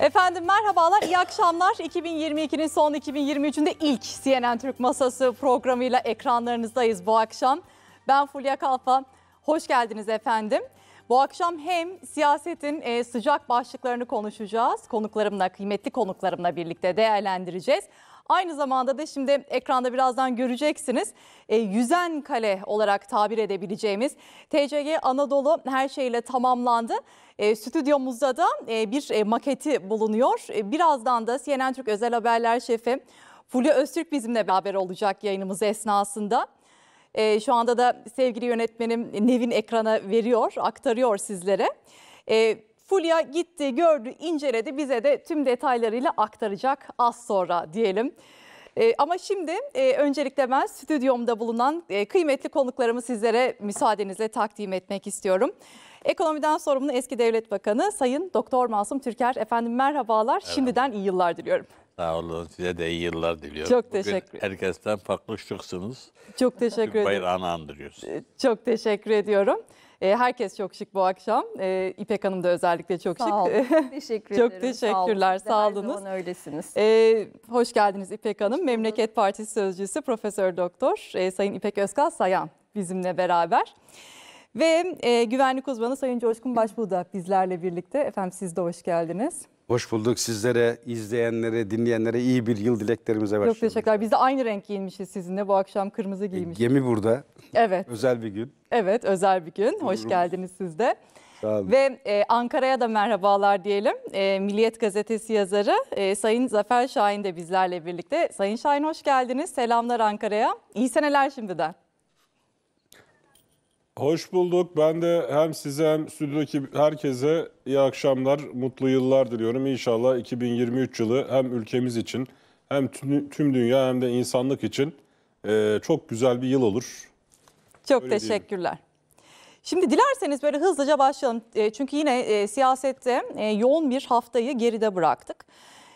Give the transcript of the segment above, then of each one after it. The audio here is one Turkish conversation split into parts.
Efendim merhabalar, iyi akşamlar. 2022'nin son 2023'ünde ilk CNN Türk Masası programıyla ekranlarınızdayız bu akşam. Ben Fulya Kalfa, hoş geldiniz efendim. Bu akşam hem siyasetin e, sıcak başlıklarını konuşacağız, konuklarımla, kıymetli konuklarımla birlikte değerlendireceğiz. Aynı zamanda da şimdi ekranda birazdan göreceksiniz. E, yüzen kale olarak tabir edebileceğimiz TCG Anadolu her şeyle tamamlandı. E, stüdyomuzda da e, bir e, maketi bulunuyor. E, birazdan da CNN Türk Özel Haberler Şefi Fulya Öztürk bizimle beraber olacak yayınımız esnasında. E, şu anda da sevgili yönetmenim Nevin ekrana veriyor, aktarıyor sizlere. E, Fulya gitti, gördü, inceledi bize de tüm detaylarıyla aktaracak az sonra diyelim. E, ama şimdi e, öncelikle ben stüdyomda bulunan e, kıymetli konuklarımı sizlere müsaadenizle takdim etmek istiyorum. Ekonomiden sorumlu eski devlet bakanı Sayın Doktor Masum Türker. Efendim merhabalar. Merhaba. Şimdiden iyi yıllar diliyorum. Sağ olun. Size de iyi yıllar diliyorum. Çok teşekkür ederim. herkesten farklı şıksınız. Çok teşekkür ederim. Bayrağını andırıyorsunuz. Çok teşekkür ediyorum. Ee, herkes çok şık bu akşam. Ee, İpek Hanım da özellikle çok Sağ şık. Olun. Teşekkür ederim. Çok teşekkürler. Sağ olun. Sağ olun. öylesiniz. Ee, hoş geldiniz İpek Hanım. Hoş Memleket Partisi Sözcüsü Profesör Doktor e, Sayın İpek Özkal Sayan bizimle beraber. Ve e, güvenlik uzmanı Sayın Coşkun Başbuğ da bizlerle birlikte. Efendim siz de hoş geldiniz. Hoş bulduk sizlere, izleyenlere, dinleyenlere iyi bir yıl dileklerimize başlıyoruz. Çok teşekkürler. Biz de aynı renk giyinmişiz sizinle. Bu akşam kırmızı e, giymişiz. E, gemi burada. Evet. özel bir gün. Evet, özel bir gün. Buyurun. Hoş geldiniz siz de. Ve e, Ankara'ya da merhabalar diyelim. E, Milliyet Gazetesi yazarı e, Sayın Zafer Şahin de bizlerle birlikte. Sayın Şahin hoş geldiniz. Selamlar Ankara'ya. İyi seneler şimdiden. Hoş bulduk. Ben de hem size hem stüdyodaki herkese iyi akşamlar, mutlu yıllar diliyorum. İnşallah 2023 yılı hem ülkemiz için hem tüm dünya hem de insanlık için e, çok güzel bir yıl olur. Çok Öyle teşekkürler. Diyelim. Şimdi dilerseniz böyle hızlıca başlayalım. E, çünkü yine e, siyasette yoğun bir haftayı geride bıraktık.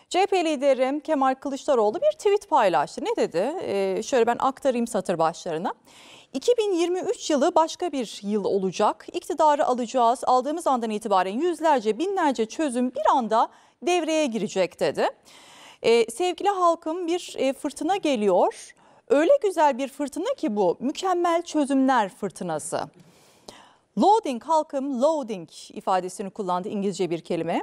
CHP lideri Kemal Kılıçdaroğlu bir tweet paylaştı. Ne dedi? Ee, şöyle ben aktarayım satır başlarına. 2023 yılı başka bir yıl olacak. İktidarı alacağız. Aldığımız andan itibaren yüzlerce, binlerce çözüm bir anda devreye girecek dedi. Ee, sevgili halkım bir e, fırtına geliyor. Öyle güzel bir fırtına ki bu mükemmel çözümler fırtınası. Loading halkım loading ifadesini kullandı İngilizce bir kelime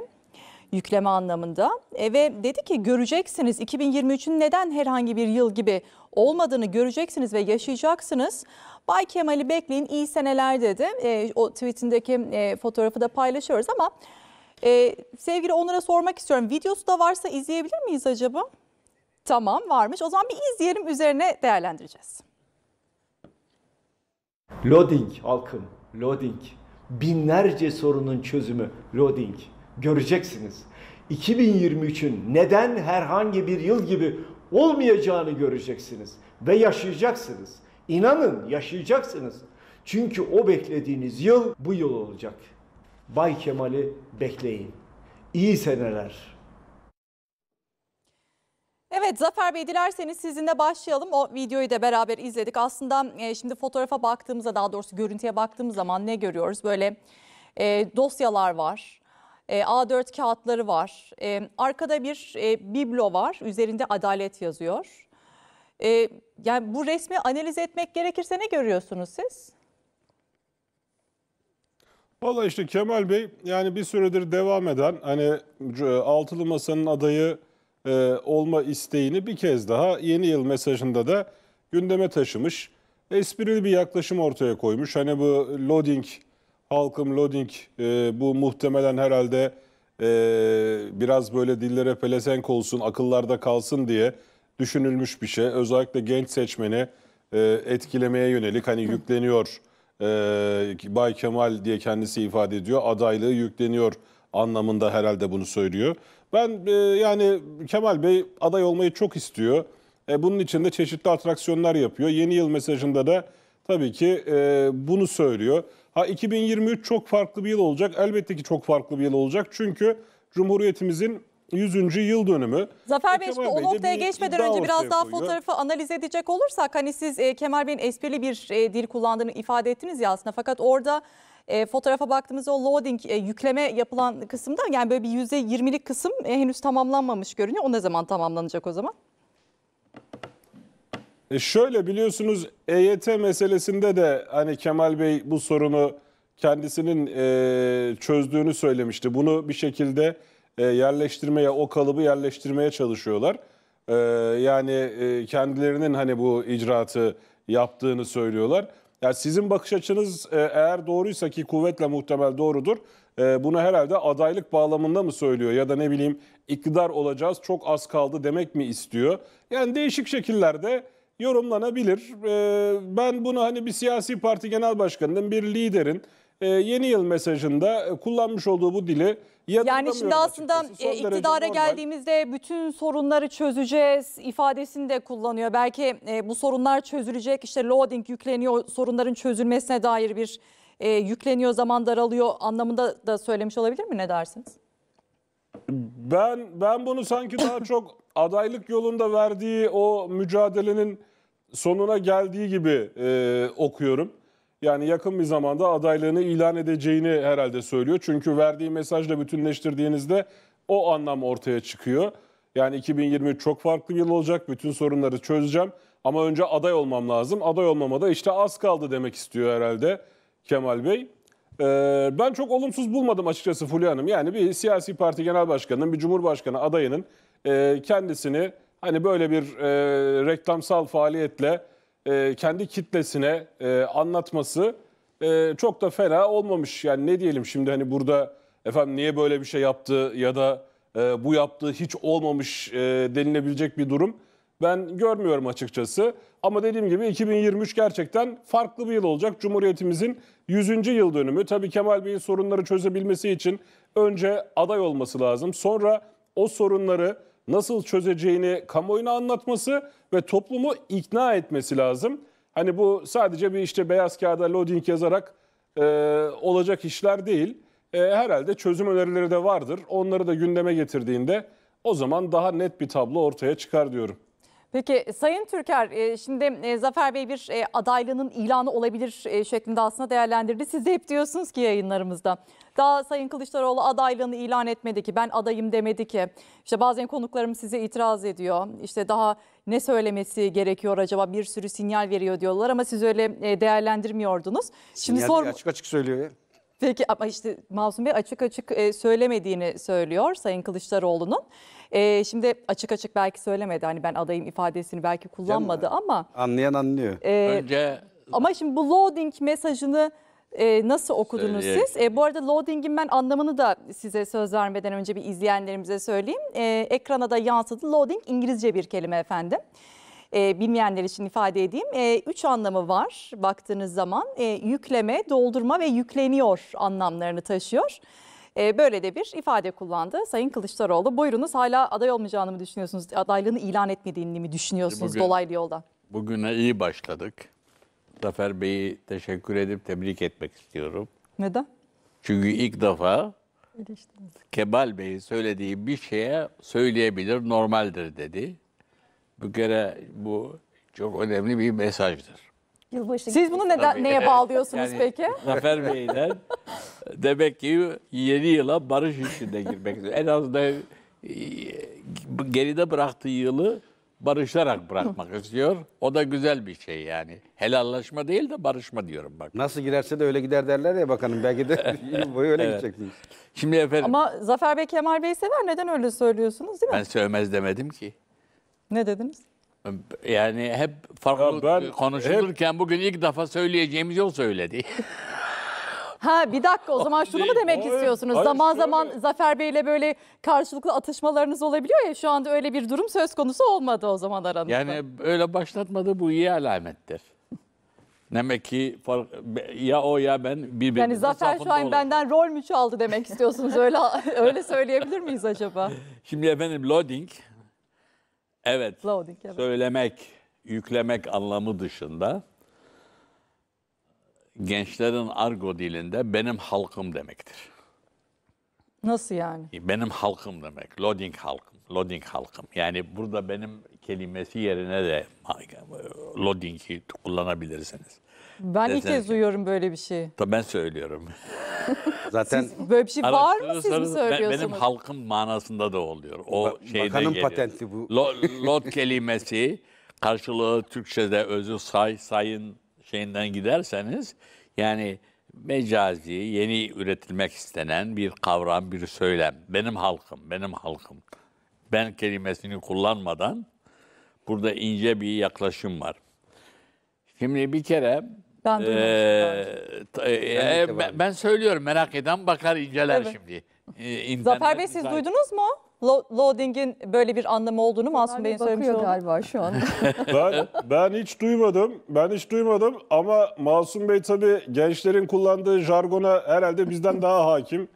yükleme anlamında e, ve dedi ki göreceksiniz 2023'ün neden herhangi bir yıl gibi olmadığını göreceksiniz ve yaşayacaksınız. Bay Kemal'i bekleyin iyi seneler dedi. E, o tweetindeki e, fotoğrafı da paylaşıyoruz ama e, sevgili onlara sormak istiyorum. Videosu da varsa izleyebilir miyiz acaba? Tamam varmış. O zaman bir izleyelim üzerine değerlendireceğiz. Loading halkım, loading. Binlerce sorunun çözümü loading göreceksiniz. 2023'ün neden herhangi bir yıl gibi olmayacağını göreceksiniz ve yaşayacaksınız. İnanın yaşayacaksınız. Çünkü o beklediğiniz yıl bu yıl olacak. Bay Kemal'i bekleyin. İyi seneler. Evet Zafer Bey dilerseniz sizinle başlayalım. O videoyu da beraber izledik. Aslında e, şimdi fotoğrafa baktığımızda daha doğrusu görüntüye baktığımız zaman ne görüyoruz? Böyle e, dosyalar var ee, A4 kağıtları var. Ee, arkada bir e, biblo var. Üzerinde adalet yazıyor. Ee, yani bu resmi analiz etmek gerekirse ne görüyorsunuz siz? Valla işte Kemal Bey yani bir süredir devam eden hani altılı masanın adayı e, olma isteğini bir kez daha yeni yıl mesajında da gündeme taşımış. Esprili bir yaklaşım ortaya koymuş. Hani bu loading Halkım Loading e, bu muhtemelen herhalde e, biraz böyle dillere pelesenk olsun, akıllarda kalsın diye düşünülmüş bir şey. Özellikle genç seçmeni e, etkilemeye yönelik hani yükleniyor e, Bay Kemal diye kendisi ifade ediyor. Adaylığı yükleniyor anlamında herhalde bunu söylüyor. Ben e, yani Kemal Bey aday olmayı çok istiyor. E, bunun için de çeşitli atraksiyonlar yapıyor. Yeni yıl mesajında da tabii ki e, bunu söylüyor. Ha 2023 çok farklı bir yıl olacak. Elbette ki çok farklı bir yıl olacak. Çünkü Cumhuriyetimizin 100. yıl dönümü. Zafer e, Bey şimdi o noktaya geçmeden önce biraz daha fotoğrafı analiz edecek olursak hani siz e, Kemal Bey'in esprili bir e, dil kullandığını ifade ettiniz ya aslında fakat orada e, fotoğrafa baktığımızda o loading e, yükleme yapılan kısımda yani böyle bir %20'lik kısım e, henüz tamamlanmamış görünüyor. O ne zaman tamamlanacak o zaman? E, şöyle biliyorsunuz EYT meselesinde de hani Kemal Bey bu sorunu kendisinin e, çözdüğünü söylemişti. Bunu bir şekilde e, yerleştirmeye, o kalıbı yerleştirmeye çalışıyorlar. E, yani e, kendilerinin hani bu icraatı yaptığını söylüyorlar. Yani sizin bakış açınız e, eğer doğruysa ki kuvvetle muhtemel doğrudur. E, bunu herhalde adaylık bağlamında mı söylüyor ya da ne bileyim iktidar olacağız çok az kaldı demek mi istiyor? Yani değişik şekillerde yorumlanabilir. Ee, ben bunu hani bir siyasi parti genel başkanının, bir liderin e, yeni yıl mesajında kullanmış olduğu bu dili yani şimdi aslında açıkçası. Son e, iktidara geldiğimizde bütün sorunları çözeceğiz ifadesini de kullanıyor. Belki e, bu sorunlar çözülecek işte loading yükleniyor sorunların çözülmesine dair bir e, yükleniyor zaman daralıyor anlamında da söylemiş olabilir mi ne dersiniz? Ben ben bunu sanki daha çok adaylık yolunda verdiği o mücadelenin sonuna geldiği gibi e, okuyorum. Yani yakın bir zamanda adaylığını ilan edeceğini herhalde söylüyor. Çünkü verdiği mesajla bütünleştirdiğinizde o anlam ortaya çıkıyor. Yani 2020 çok farklı bir yıl olacak. Bütün sorunları çözeceğim. Ama önce aday olmam lazım. Aday olmama da işte az kaldı demek istiyor herhalde Kemal Bey. Ee, ben çok olumsuz bulmadım açıkçası Fulya Hanım. Yani bir siyasi parti genel başkanının, bir cumhurbaşkanı adayının e, kendisini hani böyle bir e, reklamsal faaliyetle e, kendi kitlesine e, anlatması e, çok da fena olmamış. Yani ne diyelim şimdi hani burada efendim niye böyle bir şey yaptı ya da e, bu yaptığı hiç olmamış e, denilebilecek bir durum ben görmüyorum açıkçası. Ama dediğim gibi 2023 gerçekten farklı bir yıl olacak. Cumhuriyetimizin 100. yıl dönümü. Tabii Kemal Bey'in sorunları çözebilmesi için önce aday olması lazım. Sonra o sorunları nasıl çözeceğini kamuoyuna anlatması ve toplumu ikna etmesi lazım. Hani bu sadece bir işte beyaz kağıda loading yazarak e, olacak işler değil. E, herhalde çözüm önerileri de vardır. Onları da gündeme getirdiğinde o zaman daha net bir tablo ortaya çıkar diyorum. Peki Sayın Türker e, şimdi e, Zafer Bey bir e, adaylığının ilanı olabilir şeklinde aslında değerlendirdi. Siz de hep diyorsunuz ki yayınlarımızda. Daha Sayın Kılıçdaroğlu adaylığını ilan etmedi ki ben adayım demedi ki. İşte bazen konuklarım size itiraz ediyor. İşte daha ne söylemesi gerekiyor acaba bir sürü sinyal veriyor diyorlar ama siz öyle değerlendirmiyordunuz. Şimdi sinyal sor... açık açık söylüyor ya. Peki ama işte Masum Bey açık açık e, söylemediğini söylüyor Sayın Kılıçdaroğlu'nun. E, şimdi açık açık belki söylemedi hani ben adayım ifadesini belki kullanmadı Canım, ama. Anlayan anlıyor. E, Önce ama şimdi bu loading mesajını e, nasıl okudunuz Söyleyeyim. siz? E, bu arada loading'in ben anlamını da size söz vermeden önce bir izleyenlerimize söyleyeyim. E, ekrana da yansıdı. Loading İngilizce bir kelime efendim e, bilmeyenler için ifade edeyim. E, üç anlamı var baktığınız zaman. E, yükleme, doldurma ve yükleniyor anlamlarını taşıyor. E, böyle de bir ifade kullandı Sayın Kılıçdaroğlu. Buyurunuz hala aday olmayacağını mı düşünüyorsunuz? Adaylığını ilan etmediğini mi düşünüyorsunuz Bugün, dolaylı yoldan? Bugüne iyi başladık. Zafer Bey'i teşekkür edip tebrik etmek istiyorum. Neden? Çünkü ilk defa Eleştiriniz. Kebal Bey'in söylediği bir şeye söyleyebilir, normaldir dedi. Bu kere bu çok önemli bir mesajdır. Yılbaşı Siz bunu neden, neye bağlıyorsunuz Yani peki? Zafer Bey'den demek ki yeni yıla barış içinde girmek üzere. En azından e, geride bıraktığı yılı barışarak bırakmak istiyor. O da güzel bir şey yani. Helallaşma değil de barışma diyorum bak. Nasıl girerse de öyle gider derler ya bakanım. Belki de boyu öyle gideceksiniz. Şimdi efendim Ama Zafer Bey Kemal Bey sever neden öyle söylüyorsunuz değil mi? ben sövmez demedim ki. Ne dediniz? Yani hep farklı ya ben, konuşulurken hep... bugün ilk defa söyleyeceğimiz yol söyledi. Ha bir dakika o zaman şunu mu demek istiyorsunuz? Hayır, zaman şöyle... zaman Zafer Bey ile böyle karşılıklı atışmalarınız olabiliyor ya şu anda öyle bir durum söz konusu olmadı o zaman aranızda. Yani öyle başlatmadı bu iyi alamettir. Demek ki fark, ya o ya ben bir Yani Zafer şu an olur. benden rol mü çaldı demek istiyorsunuz öyle öyle söyleyebilir miyiz acaba? Şimdi efendim loading Evet. Loading, evet. Söylemek, yüklemek anlamı dışında gençlerin argo dilinde benim halkım demektir. Nasıl yani? Benim halkım demek. Loading halkım. Loading halkım. Yani burada benim kelimesi yerine de loading'i kullanabilirsiniz. Ben ilk kez duyuyorum böyle bir şey. Tabii ben söylüyorum. Zaten Siz böyle bir şey var mı siz mi söylüyorsunuz? Benim halkın manasında da oluyor. O ba şeyden Bakanın geliyor. patenti bu. Lo- lot kelimesi karşılığı Türkçe'de özü say, sayın şeyinden giderseniz yani mecazi, yeni üretilmek istenen bir kavram, bir söylem. Benim halkım, benim halkım. Ben kelimesini kullanmadan burada ince bir yaklaşım var. Şimdi bir kere ben duymamıştım. Ee, e, e ben, ben söylüyorum merak eden bakar inceler Evet. şimdi. Ee, Zafer Bey siz duydunuz mu? Lo- Loading'in böyle bir anlamı olduğunu Masum Bey'in söylemiş bakıyor galiba şu an. Ben, ben hiç duymadım. Ben hiç duymadım ama Masum Bey tabii gençlerin kullandığı jargona herhalde bizden daha hakim.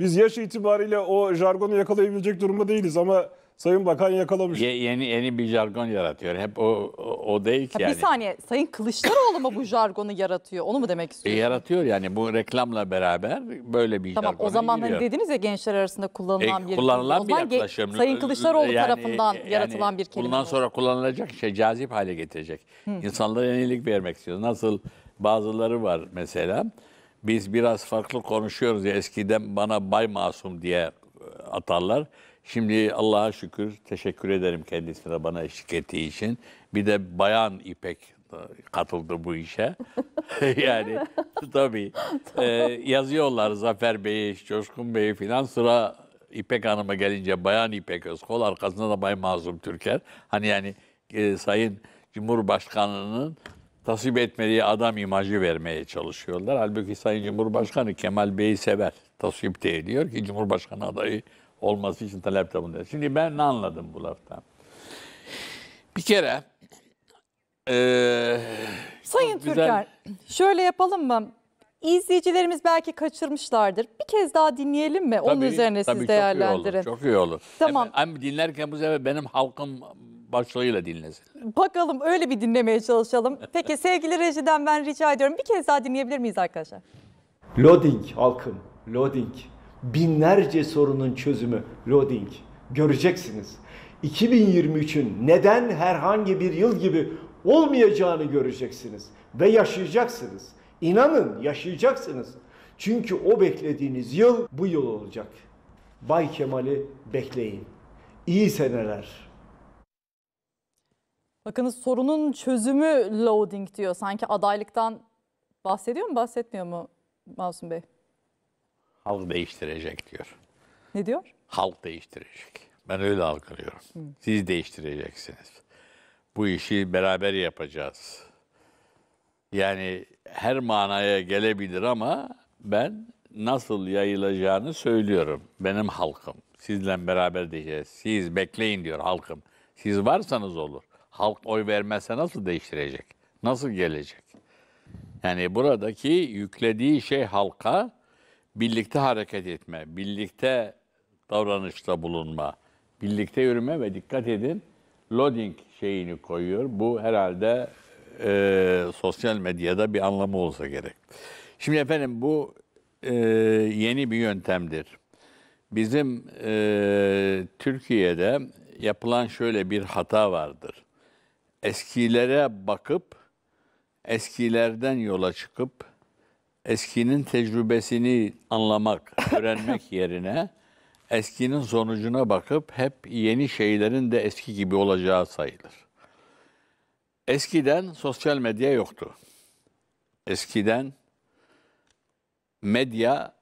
Biz yaş itibariyle o jargonu yakalayabilecek durumda değiliz ama Sayın Bakan yakalamış. Ye, yeni yeni bir jargon yaratıyor. Hep o o, o değil ki ya yani. Bir saniye. Sayın Kılıçdaroğlu mu bu jargonu yaratıyor? Onu mu demek istiyorsun? E, yaratıyor yani bu reklamla beraber böyle bir tamam, jargona Tamam o zaman hani giriyor. hani dediniz ya gençler arasında kullanılan e, bir kullanılan bir yaklaşım. Sayın Kılıçdaroğlu yani, tarafından yani, yaratılan bir kelime. Bundan sonra kullanılacak şey cazip hale getirecek. Hı. İnsanlara yenilik vermek istiyor. Nasıl bazıları var mesela. Biz biraz farklı konuşuyoruz ya eskiden bana bay masum diye atarlar. Şimdi Allah'a şükür teşekkür ederim kendisine bana eşlik ettiği için. Bir de bayan İpek katıldı bu işe. yani tabii e, yazıyorlar Zafer Bey, Coşkun Bey, filan sıra İpek Hanım'a gelince Bayan İpek Özkol arkasında da Bay Mazlum Türker. Hani yani e, Sayın Cumhurbaşkanı'nın tasvip etmediği adam imajı vermeye çalışıyorlar. Halbuki Sayın Cumhurbaşkanı Kemal Bey'i sever. Tasvip de ediyor ki Cumhurbaşkanı adayı olması için talep de Şimdi ben ne anladım bu laftan? Bir kere e, Sayın güzel... Türker, şöyle yapalım mı? İzleyicilerimiz belki kaçırmışlardır. Bir kez daha dinleyelim mi? Tabii, Onun üzerine tabii siz değerlendirin. Çok iyi olur. Çok iyi olur. Tamam. Hem, dinlerken bu sefer benim halkım başlığıyla dinlesin. Bakalım öyle bir dinlemeye çalışalım. Peki sevgili rejiden ben rica ediyorum. Bir kez daha dinleyebilir miyiz arkadaşlar? Loading halkım, loading binlerce sorunun çözümü loading. Göreceksiniz. 2023'ün neden herhangi bir yıl gibi olmayacağını göreceksiniz ve yaşayacaksınız. İnanın yaşayacaksınız. Çünkü o beklediğiniz yıl bu yıl olacak. Bay Kemal'i bekleyin. İyi seneler. Bakınız, sorunun çözümü loading diyor. Sanki adaylıktan bahsediyor mu bahsetmiyor mu Masum Bey? halk değiştirecek diyor. Ne diyor? Halk değiştirecek. Ben öyle algılıyorum. Hı. Siz değiştireceksiniz. Bu işi beraber yapacağız. Yani her manaya gelebilir ama ben nasıl yayılacağını söylüyorum. Benim halkım. Sizle beraber diyeceğiz. Siz bekleyin diyor halkım. Siz varsanız olur. Halk oy vermezse nasıl değiştirecek? Nasıl gelecek? Yani buradaki yüklediği şey halka birlikte hareket etme, birlikte davranışta bulunma, birlikte yürüme ve dikkat edin loading şeyini koyuyor. Bu herhalde e, sosyal medyada bir anlamı olsa gerek. Şimdi efendim bu e, yeni bir yöntemdir. Bizim e, Türkiye'de yapılan şöyle bir hata vardır. Eskilere bakıp, eskilerden yola çıkıp eskinin tecrübesini anlamak, öğrenmek yerine eskinin sonucuna bakıp hep yeni şeylerin de eski gibi olacağı sayılır. Eskiden sosyal medya yoktu. Eskiden medya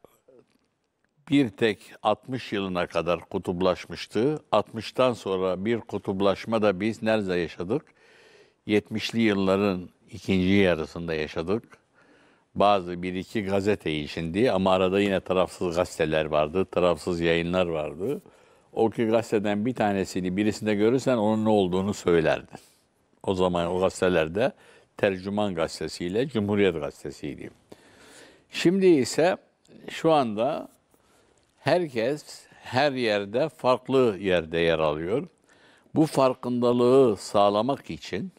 bir tek 60 yılına kadar kutuplaşmıştı. 60'tan sonra bir kutuplaşma da biz nerede yaşadık? 70'li yılların ikinci yarısında yaşadık bazı bir iki gazete ilişindi ama arada yine tarafsız gazeteler vardı, tarafsız yayınlar vardı. O ki gazeteden bir tanesini birisinde görürsen onun ne olduğunu söylerdin. O zaman o gazetelerde Tercüman gazetesiyle Cumhuriyet gazetesiydi. Şimdi ise şu anda herkes her yerde farklı yerde yer alıyor. Bu farkındalığı sağlamak için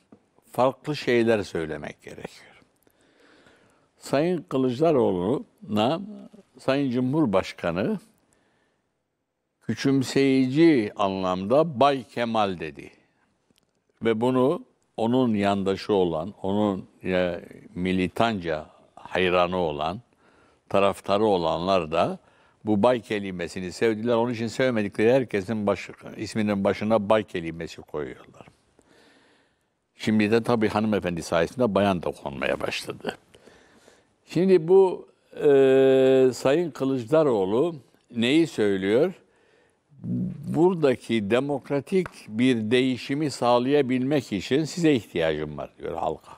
farklı şeyler söylemek gerekiyor. Sayın Kılıçdaroğlu'na Sayın Cumhurbaşkanı küçümseyici anlamda Bay Kemal dedi. Ve bunu onun yandaşı olan, onun ya, e, militanca hayranı olan, taraftarı olanlar da bu bay kelimesini sevdiler. Onun için sevmedikleri herkesin baş, isminin başına bay kelimesi koyuyorlar. Şimdi de tabii hanımefendi sayesinde bayan da konmaya başladı. Şimdi bu e, Sayın Kılıçdaroğlu neyi söylüyor? Buradaki demokratik bir değişimi sağlayabilmek için size ihtiyacım var diyor halka.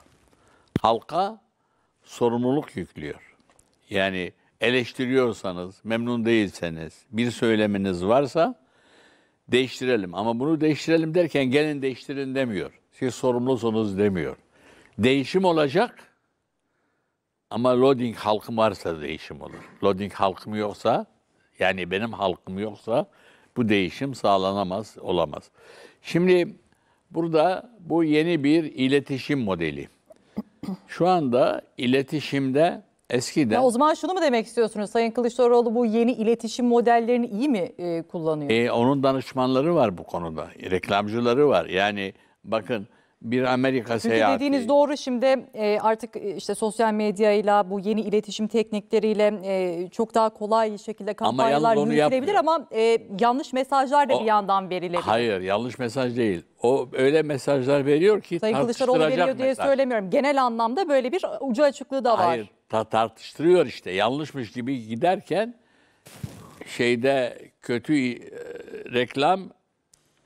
Halka sorumluluk yüklüyor. Yani eleştiriyorsanız, memnun değilseniz, bir söyleminiz varsa değiştirelim. Ama bunu değiştirelim derken gelin değiştirin demiyor. Siz sorumlusunuz demiyor. Değişim olacak ama loading halkım varsa değişim olur. Loading halkım yoksa, yani benim halkım yoksa bu değişim sağlanamaz, olamaz. Şimdi burada bu yeni bir iletişim modeli. Şu anda iletişimde eskiden... Ya o zaman şunu mu demek istiyorsunuz? Sayın Kılıçdaroğlu bu yeni iletişim modellerini iyi mi e, kullanıyor? E, onun danışmanları var bu konuda. Reklamcıları var. Yani bakın bir Amerika Çünkü seyahati. dediğiniz doğru şimdi e, artık e, işte sosyal medyayla bu yeni iletişim teknikleriyle e, çok daha kolay şekilde kampanyalar ama yürütülebilir ama yanlış mesajlar da o, bir yandan verilebilir. Hayır yanlış mesaj değil. O öyle mesajlar veriyor ki Sayın Kılıçdaroğlu veriyor mesaj. diye söylemiyorum. Genel anlamda böyle bir ucu açıklığı da var. Hayır ta tartıştırıyor işte yanlışmış gibi giderken şeyde kötü reklam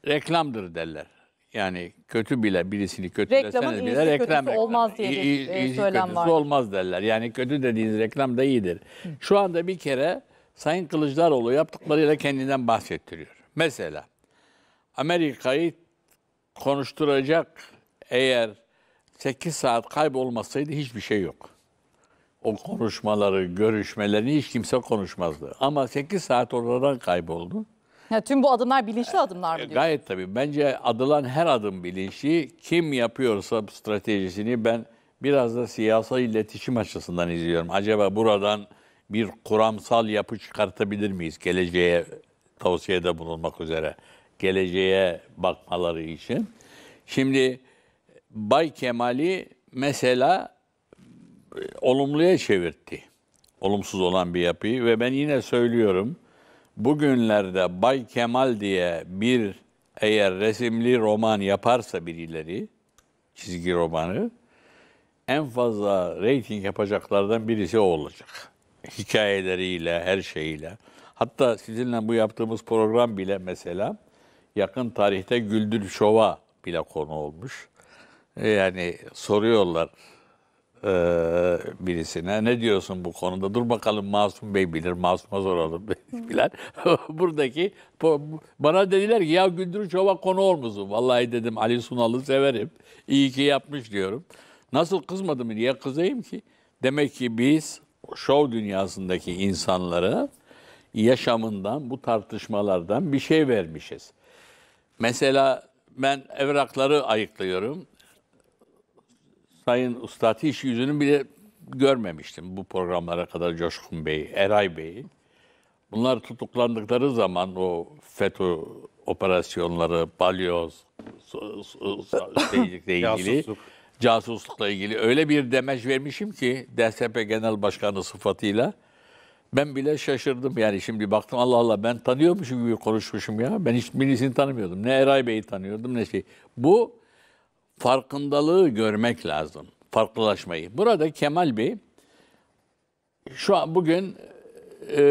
reklamdır derler yani kötü bile birisini Reklamın kötüleseniz iyisi bile reklam olmaz diye bir, İyi- e, olmaz derler. Yani kötü dediğiniz reklam da iyidir. Şu anda bir kere Sayın Kılıçdaroğlu yaptıklarıyla kendinden bahsettiriyor. Mesela Amerika'yı konuşturacak eğer 8 saat kaybolmasaydı hiçbir şey yok. O konuşmaları, görüşmelerini hiç kimse konuşmazdı. Ama 8 saat oradan kayboldu. Ya, tüm bu adımlar bilinçli adımlar mı e, diyorsun? Gayet tabii. Bence adılan her adım bilinçli. Kim yapıyorsa stratejisini ben biraz da siyasal iletişim açısından izliyorum. Acaba buradan bir kuramsal yapı çıkartabilir miyiz geleceğe tavsiyede bulunmak üzere? Geleceğe bakmaları için. Şimdi Bay Kemal'i mesela e, olumluya çevirtti. Olumsuz olan bir yapıyı ve ben yine söylüyorum bugünlerde Bay Kemal diye bir eğer resimli roman yaparsa birileri, çizgi romanı, en fazla reyting yapacaklardan birisi o olacak. Hikayeleriyle, her şeyiyle. Hatta sizinle bu yaptığımız program bile mesela yakın tarihte Güldür Şov'a bile konu olmuş. Yani soruyorlar e, birisine ne diyorsun bu konuda dur bakalım Masum Bey bilir Masum'a soralım bilen buradaki bana dediler ki ya Güldür Çova konu olmuşsun vallahi dedim Ali Sunal'ı severim iyi ki yapmış diyorum nasıl kızmadım niye kızayım ki demek ki biz şov dünyasındaki insanlara yaşamından bu tartışmalardan bir şey vermişiz mesela ben evrakları ayıklıyorum Sayın Usta hiç yüzünü bile görmemiştim bu programlara kadar Coşkun Bey, Eray Bey Bunlar tutuklandıkları zaman o FETÖ operasyonları, balyoz, şeycilikle ilgili, casuslukla ilgili öyle bir demeç vermişim ki DSP Genel Başkanı sıfatıyla. Ben bile şaşırdım yani şimdi baktım Allah Allah ben tanıyormuşum gibi konuşmuşum ya. Ben hiç birisini tanımıyordum. Ne Eray Bey'i tanıyordum ne şey. Bu farkındalığı görmek lazım. Farklılaşmayı. Burada Kemal Bey şu an bugün e,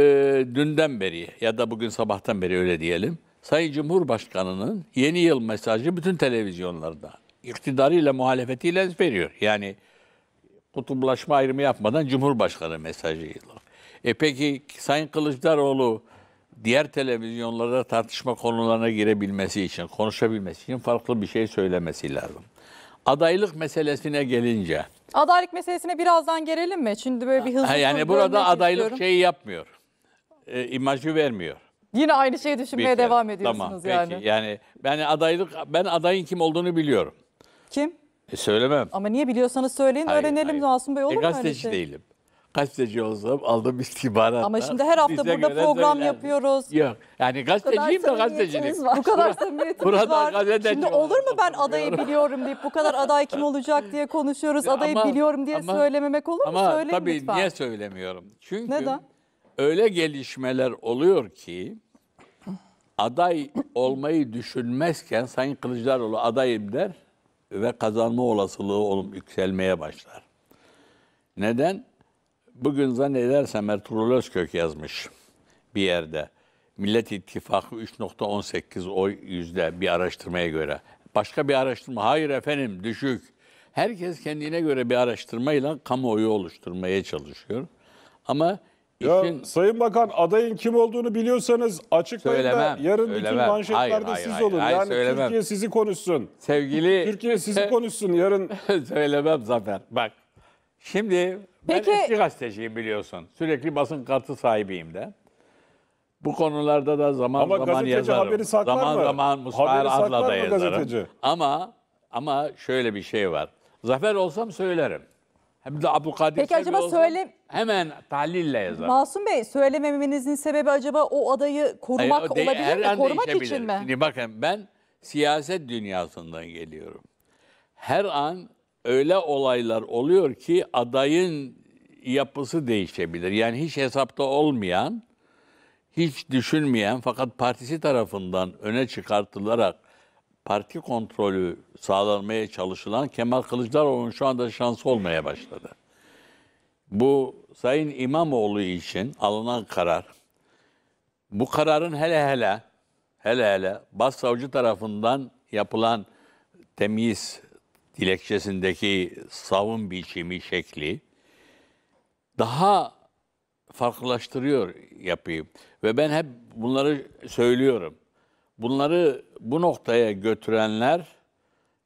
dünden beri ya da bugün sabahtan beri öyle diyelim. Sayın Cumhurbaşkanı'nın yeni yıl mesajı bütün televizyonlarda iktidarıyla muhalefetiyle veriyor. Yani kutuplaşma ayrımı yapmadan Cumhurbaşkanı mesajıyla. E peki Sayın Kılıçdaroğlu diğer televizyonlarda tartışma konularına girebilmesi için, konuşabilmesi için farklı bir şey söylemesi lazım. Adaylık meselesine gelince. Adaylık meselesine birazdan gelelim mi? Şimdi böyle bir hızlı ha, Yani burada adaylık istiyorum. şeyi yapmıyor. E, imajı vermiyor. Yine aynı şeyi düşünmeye Peki, devam ediyorsunuz tamam, yani. Peki, yani ben adaylık ben adayın kim olduğunu biliyorum. Kim? E, söylemem. Ama niye biliyorsanız söyleyin hayır, öğrenelim hayır. Masum Bey olur e, mu öyle şey? değilim gazeteci olsam aldım istihbaratla. Ama şimdi her hafta burada program söylerdim. yapıyoruz. Yok. Yani gazeteciyim de gazetecilik. Bu kadar samimiyetimiz Burada var. gazeteci Şimdi olur mu ben adayı biliyorum deyip bu kadar aday kim olacak diye konuşuyoruz. Ya Adayı ama- biliyorum diye ama- söylememek olur mu? Ama Söyleyin tabii lütfen. niye söylemiyorum? Çünkü Neden? öyle gelişmeler oluyor ki aday olmayı düşünmezken Sayın Kılıçdaroğlu adayım der ve kazanma olasılığı olup yükselmeye başlar. Neden? bugün zannedersem Ertuğrul Özkök yazmış bir yerde. Millet İttifakı 3.18 oy yüzde bir araştırmaya göre. Başka bir araştırma, hayır efendim düşük. Herkes kendine göre bir araştırmayla kamuoyu oluşturmaya çalışıyor. Ama ya, işin... Sayın Bakan adayın kim olduğunu biliyorsanız açıklayın da yarın söylemem. bütün manşetlerde siz hayır, olun. Hayır, yani söylemem. Türkiye sizi konuşsun. Sevgili... Türkiye sizi konuşsun yarın. söylemem Zafer. Bak Şimdi Peki, ben eski gazeteciyim biliyorsun. Sürekli basın kartı sahibiyim de. Bu konularda da zaman ama zaman yazarım. Haberi saklar zaman mı? zaman Mustahar Adla da yazarım. Gazeteci? Ama ama şöyle bir şey var. Zafer olsam söylerim. Hem de Abu Abdülkadir Peki acaba olsam, söyle hemen tahlille yazarım. Masum Bey söylememenizin sebebi acaba o adayı korumak Hayır, o de, olabilir mi? Korumak için mi? Şimdi bakın ben siyaset dünyasından geliyorum. Her an öyle olaylar oluyor ki adayın yapısı değişebilir. Yani hiç hesapta olmayan, hiç düşünmeyen fakat partisi tarafından öne çıkartılarak parti kontrolü sağlanmaya çalışılan Kemal Kılıçdaroğlu'nun şu anda şansı olmaya başladı. Bu Sayın İmamoğlu için alınan karar, bu kararın hele hele hele hele bas savcı tarafından yapılan temiz dilekçesindeki savun biçimi, şekli daha farklılaştırıyor yapıyı. Ve ben hep bunları söylüyorum. Bunları bu noktaya götürenler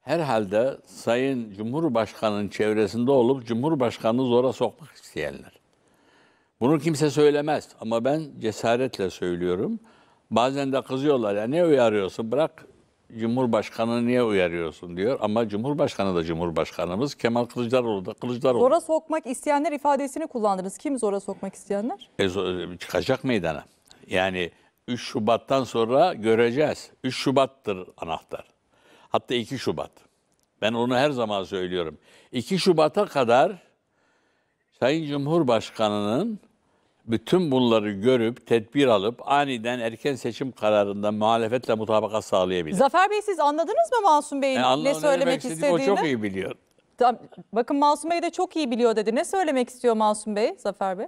herhalde Sayın Cumhurbaşkanı'nın çevresinde olup Cumhurbaşkanı'nı zora sokmak isteyenler. Bunu kimse söylemez ama ben cesaretle söylüyorum. Bazen de kızıyorlar ya ne uyarıyorsun bırak Cumhurbaşkanı niye uyarıyorsun diyor. Ama Cumhurbaşkanı da Cumhurbaşkanımız Kemal Kılıçdaroğlu da Kılıçdaroğlu. Zora sokmak isteyenler ifadesini kullandınız. Kim zora sokmak isteyenler? E, e çıkacak meydana. Yani 3 Şubat'tan sonra göreceğiz. 3 Şubat'tır anahtar. Hatta 2 Şubat. Ben onu her zaman söylüyorum. 2 Şubat'a kadar Sayın Cumhurbaşkanı'nın bütün bunları görüp tedbir alıp aniden erken seçim kararında muhalefetle mutabakat sağlayabilir. Zafer Bey siz anladınız mı Masum Bey'in Yani e, ne söylemek demek istediğini? istediği O çok iyi biliyor. Tam- Bakın Masum Bey de çok iyi biliyor dedi. Ne söylemek istiyor Masum Bey, Zafer Bey?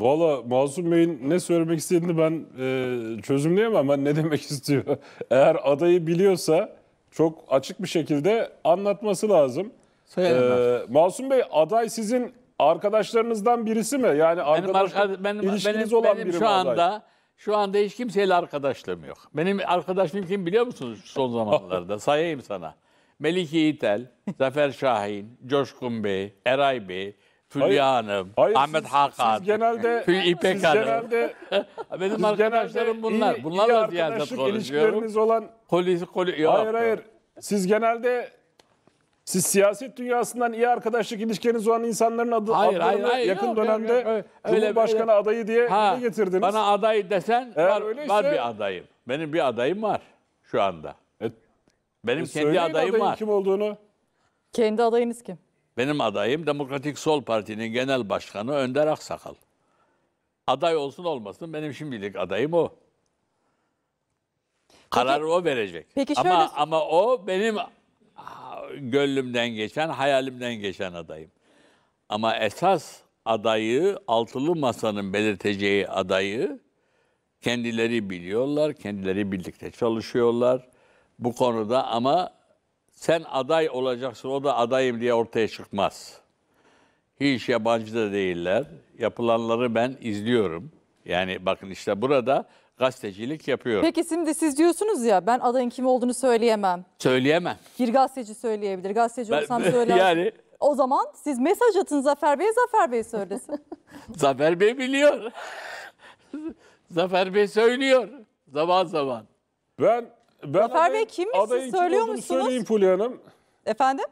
Valla Masum Bey'in ne söylemek istediğini ben e, çözümleyemem. Ben ne demek istiyor? Eğer adayı biliyorsa çok açık bir şekilde anlatması lazım. Söylemez. Ee, Masum Bey aday sizin arkadaşlarınızdan birisi mi? Yani benim, arka, benim, ilişkiniz benim, olan benim biri şu mi anda şu anda hiç kimseyle arkadaşlığım yok. Benim arkadaşım kim biliyor musunuz son zamanlarda? Sayayım sana. Melike İtel, Zafer Şahin, Coşkun Bey, Eray Bey, Hülya Hanım, hayır, Ahmet siz, Hakan, genelde, Hül İpek siz Hanım. Genelde, Benim arkadaşlarım bunlar. Iyi, Bunlarla iyi ziyaret konuşuyorum. ilişkileriniz olan... Kolisi, koli, yok. Hayır hayır. Siz genelde siz siyaset dünyasından iyi arkadaşlık ilişkileriniz olan insanların adı, hayır, adlarını hayır, hayır, yakın yok, dönemde yok, yok, öyle, Cumhurbaşkanı öyle. adayı diye ha, getirdiniz. Bana aday desen Eğer var, öyleyse, var bir adayım. Benim bir adayım var şu anda. E, Benim e, kendi adayım var. kim olduğunu. Kendi adayınız kim? Benim adayım Demokratik Sol Parti'nin genel başkanı Önder Aksakal. Aday olsun olmasın benim şimdilik adayım o. Kararı peki, o verecek. Peki şöyle... ama ama o benim gönlümden geçen, hayalimden geçen adayım. Ama esas adayı, altılı masanın belirteceği adayı kendileri biliyorlar, kendileri birlikte çalışıyorlar. Bu konuda ama sen aday olacaksın, o da adayım diye ortaya çıkmaz. Hiç yabancı da değiller. Yapılanları ben izliyorum. Yani bakın işte burada gazetecilik yapıyorum. Peki şimdi siz diyorsunuz ya ben adayın kim olduğunu söyleyemem. Söyleyemem. Bir gazeteci söyleyebilir. Gazeteci ben, olsam söyler. Yani o zaman siz mesaj atın Zafer Bey'e Zafer Bey söylesin. Zafer Bey biliyor. Zafer Bey söylüyor zaman zaman. Ben ben Zafer adayın, Bey kim adayın söylüyor musunuz? Söyleyeyim Fulya Hanım. Efendim?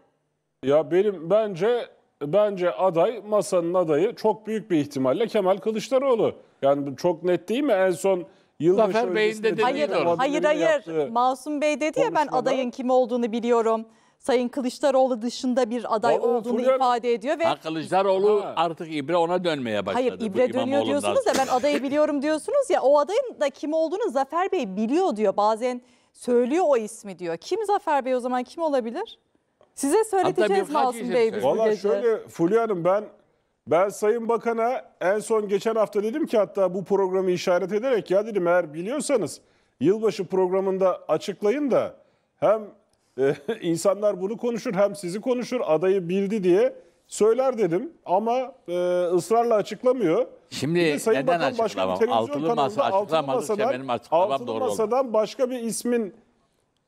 Ya benim bence bence aday masanın adayı çok büyük bir ihtimalle Kemal Kılıçdaroğlu. Yani çok net değil mi? En son Yılbaşı Zafer Bey'in de dediği Hayır, doğru. hayır, hayır. Masum Bey dedi ya ben adayın kim olduğunu biliyorum. Sayın Kılıçdaroğlu dışında bir aday O- olduğunu Fulya- ifade ediyor ve Ha, Kılıçdaroğlu artık İbre ona dönmeye başladı. hayır bu dönüyor diyorsunuz da ben adayı biliyorum diyorsunuz ya o adayın da kim olduğunu Zafer Bey biliyor diyor. Bazen söylüyor o ismi diyor. Kim Zafer Bey o zaman kim olabilir? Size söyleteceğiz isim Masum Bey biz Valla şöyle Fulya Hanım ben ben Sayın Bakan'a en son geçen hafta dedim ki hatta bu programı işaret ederek ya dedim eğer biliyorsanız yılbaşı programında açıklayın da hem e, insanlar bunu konuşur hem sizi konuşur adayı bildi diye söyler dedim ama e, ısrarla açıklamıyor. Şimdi Sayın neden Bakan açıklamam? Başkanı, altılı masa açıklamadıkça şey masadan, benim açıklamam altılı masadan başka bir ismin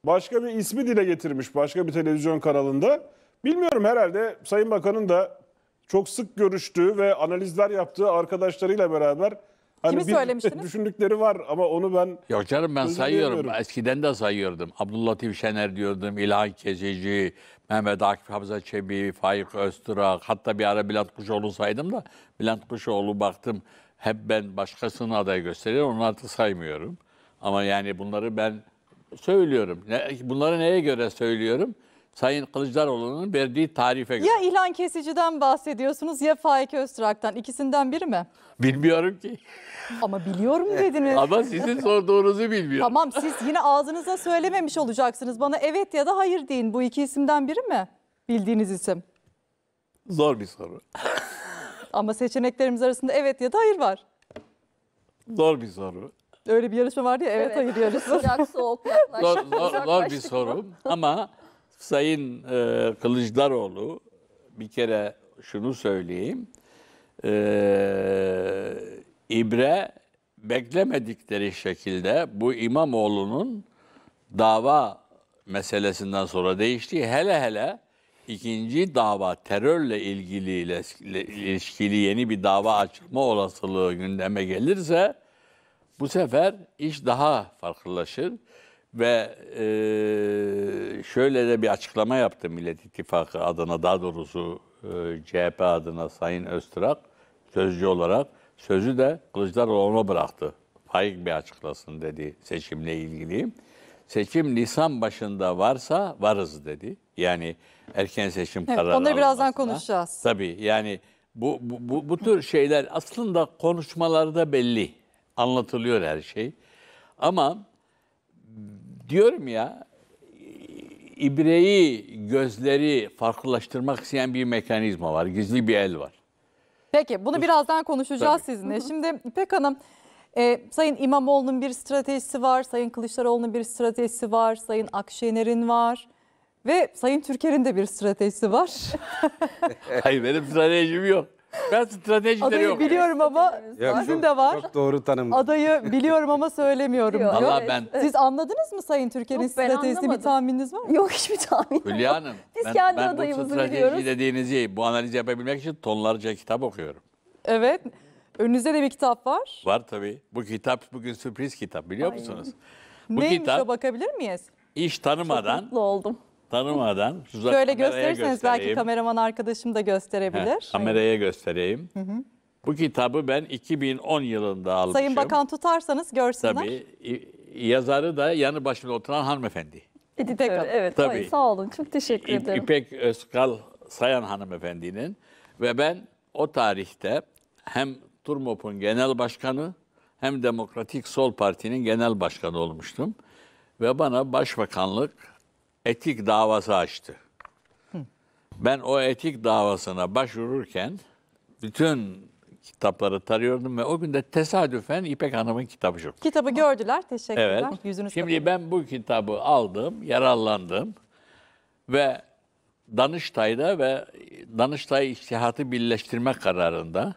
başka bir ismi dile getirmiş başka bir televizyon kanalında. Bilmiyorum herhalde Sayın Bakan'ın da çok sık görüştüğü ve analizler yaptığı arkadaşlarıyla beraber hani Kimi bir söylemiştiniz? düşündükleri var ama onu ben Yok canım ben sayıyorum. Eskiden de sayıyordum. Abdüllatif Şener diyordum, İlhan Kesici, Mehmet Akif Hamza Çebi, Faik Öztürak. Hatta bir ara Bülent Kuşoğlu saydım da Bülent Kuşoğlu baktım hep ben başkasının aday gösteriyorum. Onu artık saymıyorum. Ama yani bunları ben söylüyorum. Ne- Bunları neye göre söylüyorum? Sayın Kılıçdaroğlu'nun verdiği tarife göre. Ya ilan Kesici'den bahsediyorsunuz ya Faik Öztrak'tan. ikisinden biri mi? Bilmiyorum ki. Ama biliyorum dediniz. Ama sizin sorduğunuzu bilmiyorum. Tamam siz yine ağzınıza söylememiş olacaksınız. Bana evet ya da hayır deyin. Bu iki isimden biri mi? Bildiğiniz isim. Zor bir soru. Ama seçeneklerimiz arasında evet ya da hayır var. Zor bir soru. Öyle bir yarışma vardı ya evet, evet. hayır yarışması. Sıcak soğuk yaklaştık. Zor, zor, zor bir soru ama Sayın e, Kılıçdaroğlu bir kere şunu söyleyeyim. E, İbre beklemedikleri şekilde bu İmamoğlu'nun dava meselesinden sonra değişti. Hele hele ikinci dava terörle ilgili ilişkili yeni bir dava açılma olasılığı gündeme gelirse bu sefer iş daha farklılaşır. Ve e, şöyle de bir açıklama yaptı Millet İttifakı adına, daha doğrusu e, CHP adına Sayın Öztürk sözcü olarak. Sözü de Kılıçdaroğlu'na bıraktı. Faik bir açıklasın dedi seçimle ilgili. Seçim Nisan başında varsa varız dedi. Yani erken seçim evet, kararı Onları birazdan konuşacağız. Tabii yani bu, bu, bu, bu tür şeyler aslında konuşmalarda belli. Anlatılıyor her şey. Ama diyorum ya ibreyi, gözleri farklılaştırmak isteyen bir mekanizma var. Gizli bir el var. Peki bunu birazdan konuşacağız Tabii. sizinle. Şimdi İpek Hanım, e, Sayın İmamoğlu'nun bir stratejisi var, Sayın Kılıçdaroğlu'nun bir stratejisi var, Sayın Akşener'in var ve Sayın Türker'in de bir stratejisi var. Hayır benim stratejim yok. Ben stratejileri Adayı yok. biliyorum ama Yok, sizin çok- de var. Çok doğru tanım. Adayı biliyorum ama söylemiyorum Yok. diyor. ben Siz anladınız mı Sayın Türkiye'nin stratejisi bir anlamadım. tahmininiz var mı? Yok hiçbir tahmin. Hülya Hanım. Biz ben, kendi ben adayımızı bu strateji biliyoruz. dediğinizi şey, bu analizi yapabilmek için tonlarca kitap okuyorum. Evet. Önünüzde de bir kitap var. Var tabii. Bu kitap bugün sürpriz kitap biliyor musunuz? Bu Neymiş kitap o bakabilir miyiz? İş tanımadan Mutlu oldum tanımadan şöyle gösterirseniz belki kameraman arkadaşım da gösterebilir. Heh, kameraya göstereyim. Hı hı. Bu kitabı ben 2010 yılında almışım. Sayın Bakan tutarsanız görsünler. Tabii. Yazarı da yanı başında oturan hanımefendi. Editör, evet. evet. Tabii. sağ olun. Çok teşekkür İ ederim. İpek Özkal Sayan hanımefendinin ve ben o tarihte hem Turmop'un genel başkanı hem Demokratik Sol Parti'nin genel başkanı olmuştum. Ve bana başbakanlık etik davası açtı. Ben o etik davasına başvururken bütün kitapları tarıyordum ve o gün de tesadüfen İpek Hanım'ın kitabı çıktı. Kitabı gördüler, teşekkürler. Evet. Yüzünüz Şimdi kapatın. ben bu kitabı aldım, yararlandım ve Danıştay'da ve Danıştay İçtihatı Birleştirme kararında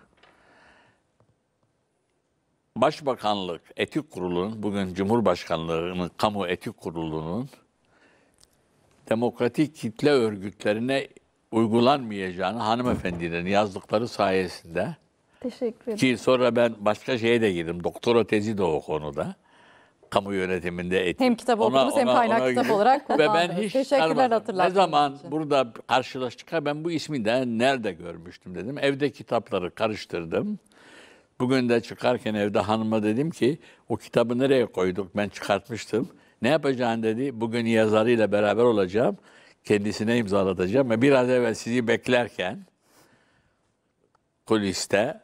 Başbakanlık Etik Kurulu'nun, bugün Cumhurbaşkanlığı'nın Kamu Etik Kurulu'nun demokratik kitle örgütlerine uygulanmayacağını hanımefendilerin yazdıkları sayesinde Teşekkür ederim. Ki sonra ben başka şeye de girdim. Doktora tezi de o konuda. Kamu yönetiminde ettim. Hem kitap okudunuz hem kaynak ona, kitap olarak kullandınız. Ve ben hiç Teşekkürler hatırlattığınız Ne zaman için. burada karşılaştık ben bu ismi de nerede görmüştüm dedim. Evde kitapları karıştırdım. Bugün de çıkarken evde hanıma dedim ki o kitabı nereye koyduk ben çıkartmıştım. Ne yapacağını dedi. Bugün yazarıyla beraber olacağım. Kendisine imzalatacağım. Ve biraz evvel sizi beklerken kuliste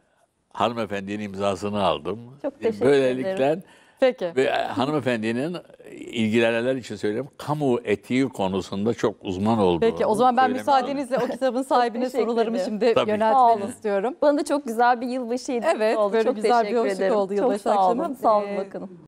hanımefendinin imzasını aldım. Çok teşekkür Böylelikle, ederim. Peki. Ve hanımefendinin ilgilenenler için söyleyeyim kamu etiği konusunda çok uzman oldu. Peki o zaman ben müsaadenizle o kitabın sahibine sorularımı şimdi Tabii. yöneltmek istiyorum. Bana da çok güzel bir yılbaşıydı. Evet oldu. böyle çok güzel bir hoşluk oldu yılbaşı akşamı. Sağ olun, sağ olun ee, bakalım.